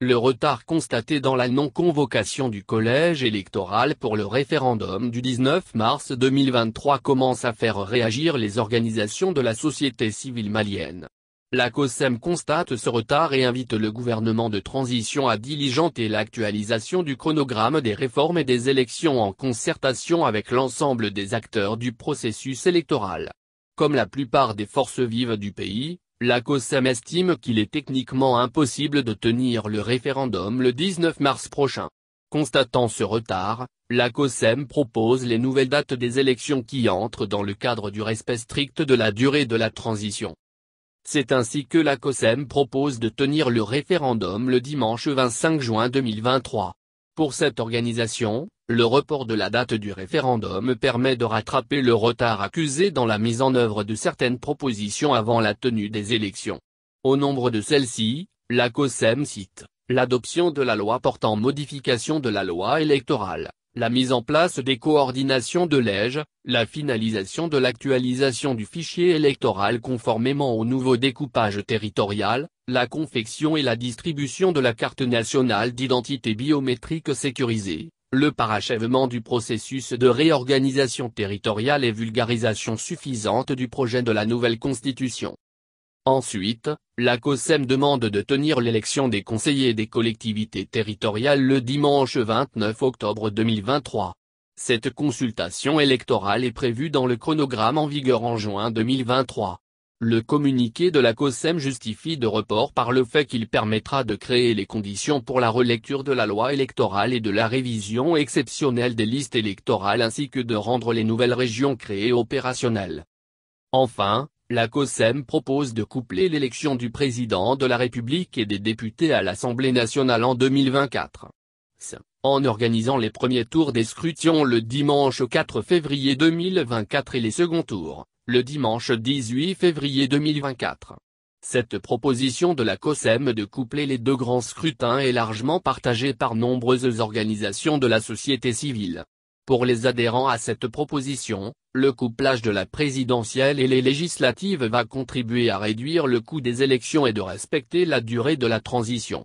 le retard constaté dans la non-convocation du collège électoral pour le référendum du 19 mars 2023 commence à faire réagir les organisations de la société civile malienne. La COSEM constate ce retard et invite le gouvernement de transition à diligenter l'actualisation du chronogramme des réformes et des élections en concertation avec l'ensemble des acteurs du processus électoral. Comme la plupart des forces vives du pays, la COSEM estime qu'il est techniquement impossible de tenir le référendum le 19 mars prochain. Constatant ce retard, la COSEM propose les nouvelles dates des élections qui entrent dans le cadre du respect strict de la durée de la transition. C'est ainsi que la COSEM propose de tenir le référendum le dimanche 25 juin 2023. Pour cette organisation, le report de la date du référendum permet de rattraper le retard accusé dans la mise en œuvre de certaines propositions avant la tenue des élections. Au nombre de celles-ci, la COSEM cite, l'adoption de la loi portant modification de la loi électorale, la mise en place des coordinations de l'ège, la finalisation de l'actualisation du fichier électoral conformément au nouveau découpage territorial, la confection et la distribution de la carte nationale d'identité biométrique sécurisée, le parachèvement du processus de réorganisation territoriale et vulgarisation suffisante du projet de la nouvelle constitution. Ensuite, la COSEM demande de tenir l'élection des conseillers des collectivités territoriales le dimanche 29 octobre 2023. Cette consultation électorale est prévue dans le chronogramme en vigueur en juin 2023. Le communiqué de la COSEM justifie de report par le fait qu'il permettra de créer les conditions pour la relecture de la loi électorale et de la révision exceptionnelle des listes électorales ainsi que de rendre les nouvelles régions créées opérationnelles. Enfin, la COSEM propose de coupler l'élection du président de la République et des députés à l'Assemblée nationale en 2024. En organisant les premiers tours des scrutins le dimanche 4 février 2024 et les seconds tours, le dimanche 18 février 2024. Cette proposition de la COSEM de coupler les deux grands scrutins est largement partagée par nombreuses organisations de la société civile. Pour les adhérents à cette proposition, le couplage de la présidentielle et les législatives va contribuer à réduire le coût des élections et de respecter la durée de la transition.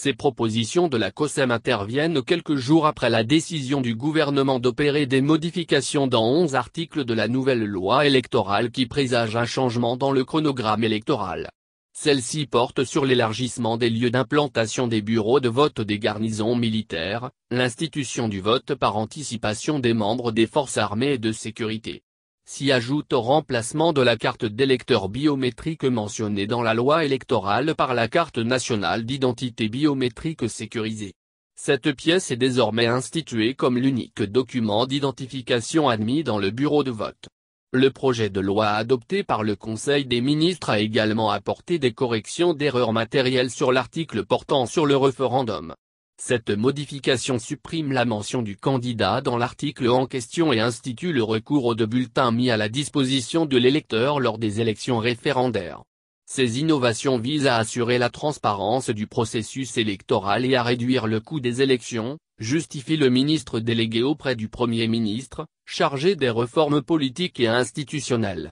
Ces propositions de la COSEM interviennent quelques jours après la décision du gouvernement d'opérer des modifications dans onze articles de la nouvelle loi électorale qui présage un changement dans le chronogramme électoral. Celle-ci porte sur l'élargissement des lieux d'implantation des bureaux de vote des garnisons militaires, l'institution du vote par anticipation des membres des forces armées et de sécurité, s'y ajoute au remplacement de la carte d'électeur biométrique mentionnée dans la loi électorale par la carte nationale d'identité biométrique sécurisée. Cette pièce est désormais instituée comme l'unique document d'identification admis dans le bureau de vote. Le projet de loi adopté par le Conseil des ministres a également apporté des corrections d'erreurs matérielles sur l'article portant sur le référendum. Cette modification supprime la mention du candidat dans l'article en question et institue le recours aux deux bulletins mis à la disposition de l'électeur lors des élections référendaires. Ces innovations visent à assurer la transparence du processus électoral et à réduire le coût des élections, justifie le ministre délégué auprès du Premier ministre, chargé des réformes politiques et institutionnelles.